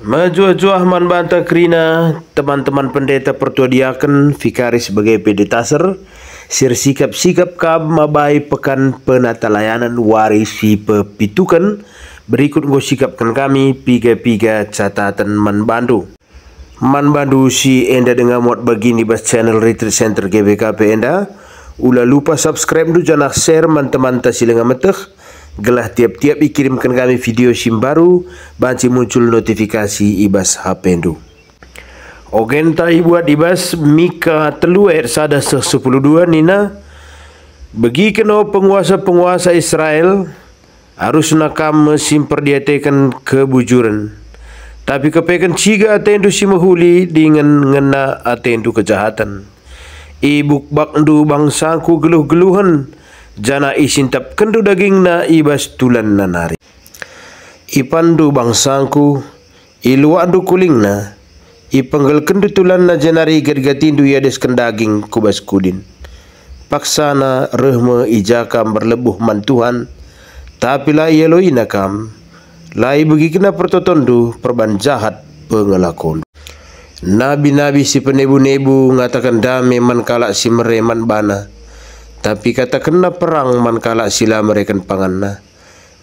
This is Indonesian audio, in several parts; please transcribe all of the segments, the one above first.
maju jua man Banta Krina, teman-teman pendeta pertuadiaken, Vikaris sebagai pedetaser, sir sikap sikap kab mabai pekan penata layanan warisi pepitukan, berikut go sikapkan kami piga-piga catatan Man Bandu. Man Bandu si enda dengan mod begini bas channel Retreat Center GBKP enda, ula lupa subscribe du jangan share man teman dengan meteh, Gelah tiap-tiap dikirimkan kami video SIM baru, banci muncul notifikasi ibas hapendu. Ogenta ibuat ibas mika telu air sada 102 nina. Bagi keno penguasa-penguasa Israel, harus nakam SIM perdiatekan kebujuran. Tapi kepekan ciga atendu si mahuli dengan ngena atendu kejahatan. Ibuk bakndu bangsaku geluh-geluhan jana isintap kendu daging na ibas tulan na nari. Ipandu bangsangku, iluadu kuling na, ipenggal kendu tulan na janari gergatindu yades kendaging kubas kudin. Paksana rehme ijakam berlebuh mantuhan, tapi yelo iyaloina kam, lai begikna pertotondu perban jahat pengelakon. Nabi-nabi si penebu-nebu ngatakan dame man kalak si mereman bana. Tapi kata kena perang man sila mereka panganna.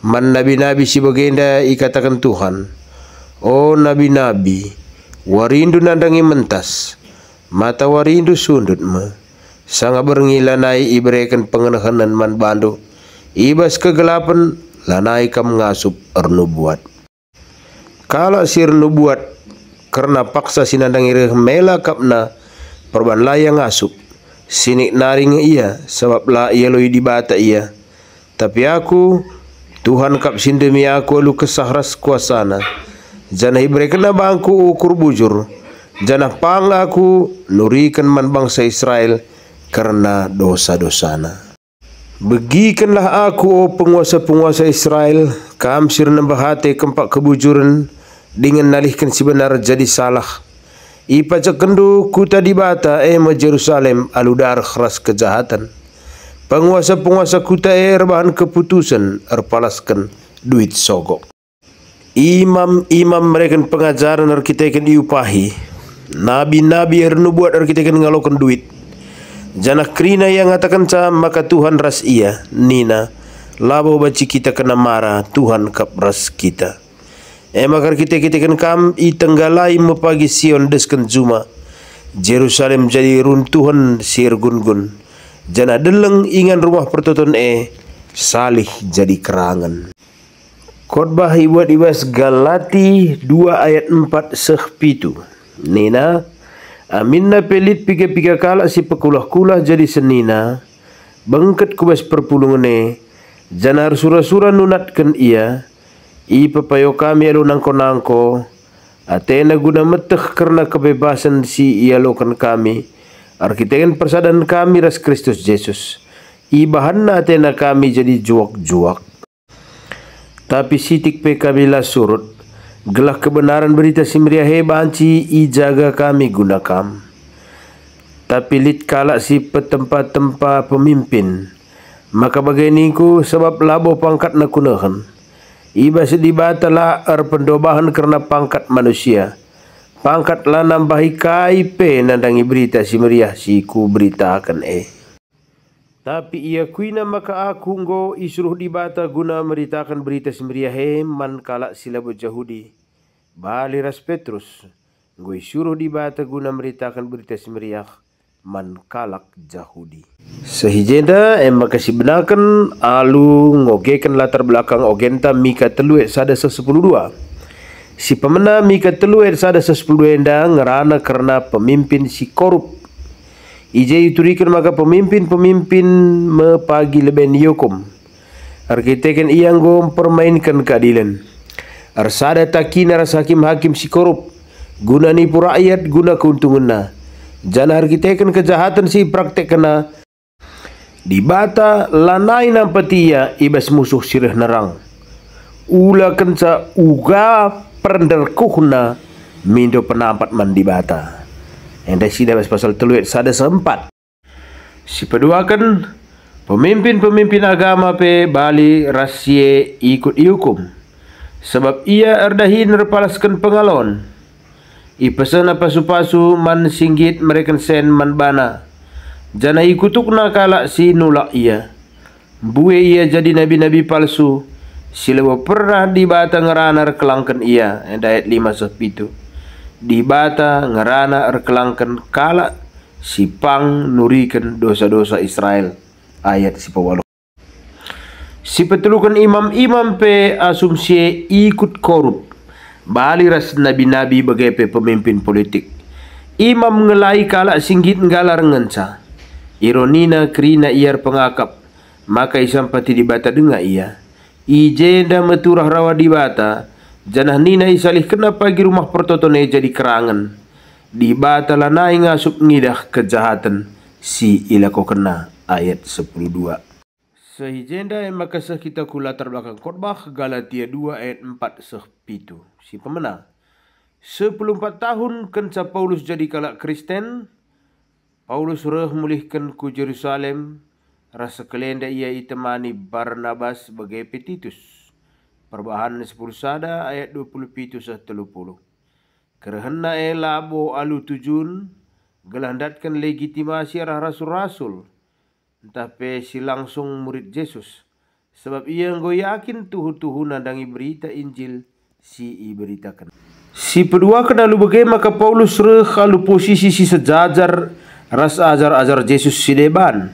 Man nabi-nabi si bagenda ikatakan Tuhan. Oh nabi-nabi, warindu nandangi mentas. Mata warindu sundut me. Sanga berngilanai ibrekan pengenahanan man bandu. Ibas kegelapan lanai kam ngasup ernubuat. Kalau si nubuat karena paksa si nandangi mela kapna perban layang ngasup sinik naring ia sebablah ia loi dibata ia tapi aku Tuhan kap sindemi aku lu kesahras kuasana jana ibrekna bangku ukur bujur jana pang aku nurikan man bangsa Israel karena dosa-dosana Begikanlah aku o penguasa-penguasa Israel kam sir nambah kempak kebujuran dengan nalihkan sebenar jadi salah cekendu kuta dibata e eh, ma Jerusalem aludar keras kejahatan. Penguasa-penguasa kuta e eh, rebahan keputusan erpalaskan duit sogok. Imam-imam mereka pengajaran arkitekan iupahi. Nabi-nabi ernubuat arkitekan ngalokan duit. Jana krina yang ngatakan cam maka Tuhan ras ia, Nina. Labo baci kita kena marah, Tuhan kap ras kita. Emakar eh, kita- kita kan kam i tenggalai mepagi Sion desken Zuma. Jerusalem jadi runtuhan sir gun-gun. Jana deleng ingan rumah pertutun e eh, salih jadi kerangan. Khotbah ibuat ibas Galati 2 ayat 4 sehpitu. Nina Aminna pelit pika-pika kala si pekulah-kulah jadi senina. Bengket kubas perpulungane. Eh, jana sura-sura nunatkan ia. I papayo kami alo nang konangko at ay naguna matak karna kabebasan si ialokan kami arkitekin persadan kami ras Kristus Jesus ibahan na atin na kami jadi juak-juak. tapi si tikpe kami la surut gelah kebenaran berita si meria hebat si ijaga kami kam. tapi lit kalak si petempat-tempat pemimpin maka bagai niku sebab labo pangkat na kunahan Iba sediba telah pendobahan kerana pangkat manusia. Pangkat lah nambahi kaipe nandangi berita si meriah si ku beritakan eh. Tapi ia kui nama ka aku ngo isruh bata guna meritakan berita si meriah eh man kalak sila jahudi. Bali ras Petrus. Ngo isruh bata guna meritakan berita si meriah mankalak jahudi. Sehijenda emak makasih benarkan alu ngogekan latar belakang ogenta mika teluet sada sesepuluh dua. Si pemena mika teluet sada sesepuluh dua enda ngerana kerana pemimpin si korup. Ije yuturikan maka pemimpin-pemimpin mepagi leben yukum. Arkitekan iang go mempermainkan keadilan. Arsada takina rasa hakim-hakim si korup. Guna nipu rakyat, guna keuntungan na. Jana har kiteken kejahatan si praktek kena. dibata lanai na petia ibas musuh sirih nerang. Ula kenca uga perderkuhna mindo penampat mandibata. bata. si sida pasal teluit sada sempat. Si peduakan pemimpin-pemimpin agama pe Bali rasie ikut iukum. Sebab ia erdahin repalaskan pengalon Ipasana pasu-pasu man singgit mereka sen man bana. Jana ikutuk na kalak si nulak ia. Bue ia jadi nabi-nabi palsu. Sila pernah di bata ngerana rekelangkan ia. Eh, Ayat 5 sepitu. Di bata ngerana rekelangkan kalak si pang nurikan dosa-dosa Israel. Ayat si pawalu. Si petulukan imam-imam pe asumsi ikut korup Baliras nabi-nabi bagai pemimpin politik. Imam ngelai kalak singgit ngalar ngenca. Ironina kerina iar pengakap. Maka isam pati di bata dengar ia. Ije dah meturah rawa di bata. Janah nina isalih kenapa pagi rumah pertotone jadi kerangan. Di bata lanai ngasup ngidah kejahatan. Si ilako kena ayat 102. Sehijenda yang makasih kita kula latar belakang khutbah Galatia 2 ayat 4 sepitu. Si pemenang. sepuluh empat tahun kenca Paulus jadi kalak Kristen. Paulus reh mulihkan ku Jerusalem. Rasa kelenda ia itemani Barnabas bagai petitus. Perbahan Sepuluh sada ayat dua puluh pitu sehtelu puluh. Kerhena elabo eh alu tujun. Gelandatkan legitimasi arah rasul-rasul. rasul tapi si langsung murid Yesus. Sebab ia engkau yakin tuhu-tuhu nadangi berita Injil si i Si kedua kena bagaimana maka Paulus reh kalau posisi si sejajar ras ajar-ajar Yesus si deban.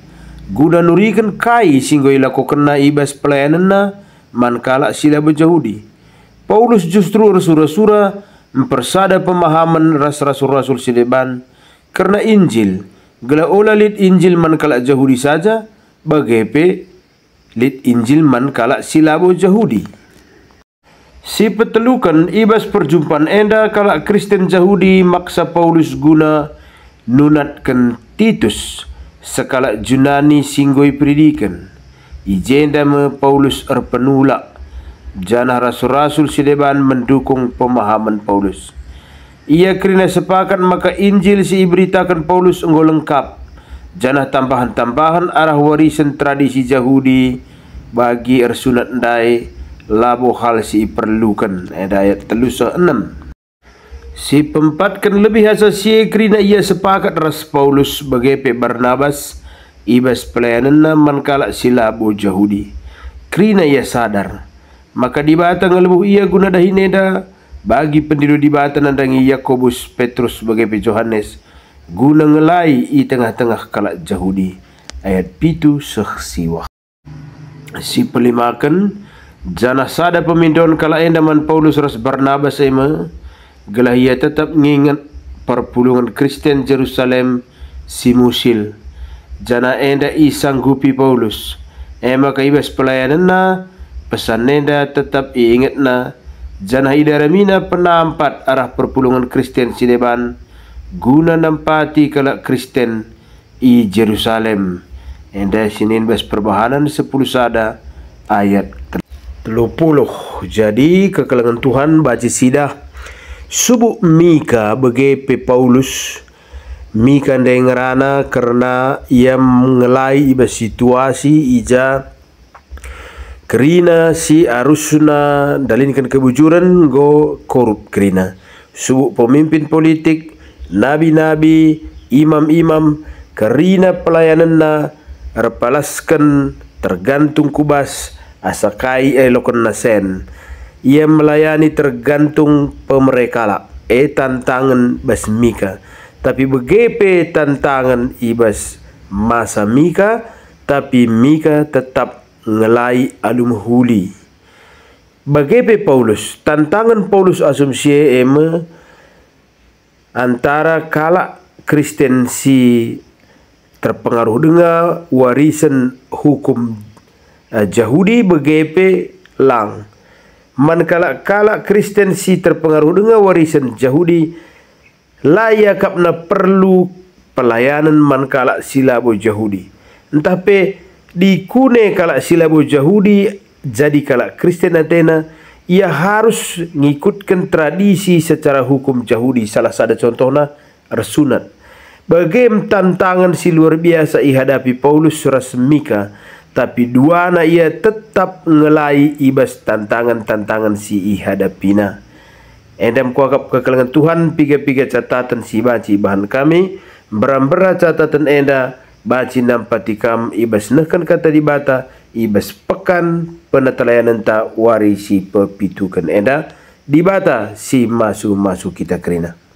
Guna nurikan kai singgoi lako kena ibas pelayanan na mankala sila berjahudi. Paulus justru resura-sura mempersada pemahaman ras rasul-rasul si deban karena Injil Gela ola lit Injil man kalak Yahudi saja bagepe lit Injil man kalak silabo Yahudi. Si petelukan ibas perjumpaan enda kalak Kristen Yahudi maksa Paulus guna nunatkan Titus sekala Junani singgoi predikan. Ijenda me Paulus erpenulak. Janah Rasul-Rasul Sideban mendukung pemahaman Paulus ia kerana sepakat maka Injil diberitakan Paulus engkau lengkap janah tambahan-tambahan arah warisan tradisi Yahudi bagi ersunat dai labo hal si perlukan ada eh, ayat telusa enam si pempatkan lebih hasa si kerana ia sepakat ras Paulus sebagai pe Barnabas ibas pelayanan mankala si labo Yahudi kerana ia sadar maka dibatang lebuh ia guna dahineda bagi pendiri di batan andangi Yakobus Petrus sebagai pe Johannes guna ngelai di tengah-tengah kalak Yahudi ayat pitu sehsiwa si pelimakan jana sada pemindon kala endaman Paulus ras Barnabas ema gelah ia tetap ngingat perpulungan Kristen Jerusalem si musil jana enda i sanggupi Paulus ema kaibas pelayanan na pesan enda tetap i ingat na Jana idaramina penampat arah perpulungan Kristen Sideban guna nampati kalak Kristen i Jerusalem. Enda sinin bes perbahanan 10 sada ayat 30. Jadi kekelangan Tuhan baca sidah subuh Mika begepe Paulus Mika rana karena ia mengelai iba situasi ija Kerina si arusuna dalinkan kebujuran go korup kerina. Subuk pemimpin politik, nabi-nabi, imam-imam, kerina pelayanan na repalaskan tergantung kubas asakai elokan nasen. Ia melayani tergantung pemerekala. E tantangan bas mika. Tapi begepe tantangan ibas masa mika, tapi mika tetap ngelai alum huli. Bagaimana Paulus? Tantangan Paulus asumsi eme antara kala Kristen si terpengaruh dengan warisan hukum eh, Yahudi begepe lang. Manakala kala Kristen si terpengaruh dengan warisan Yahudi layak kapna perlu pelayanan manakala silabo Yahudi. Entah pe dikune kalau silabu Yahudi jadi kalau Kristen antena ia harus ngikutkan tradisi secara hukum Yahudi salah satu contohnya resunat bagaim tantangan si luar biasa ihadapi Paulus resmika tapi dua anak ia tetap ngelai ibas tantangan-tantangan si ihadapina Endam kuakap kekelangan Tuhan pika-pika catatan si baci bahan kami beram catatan enda baci nampatikam ibas nekan kata di bata ibas pekan penatalayanan ta warisi pepitukan enda bata si masu-masu kita kerina.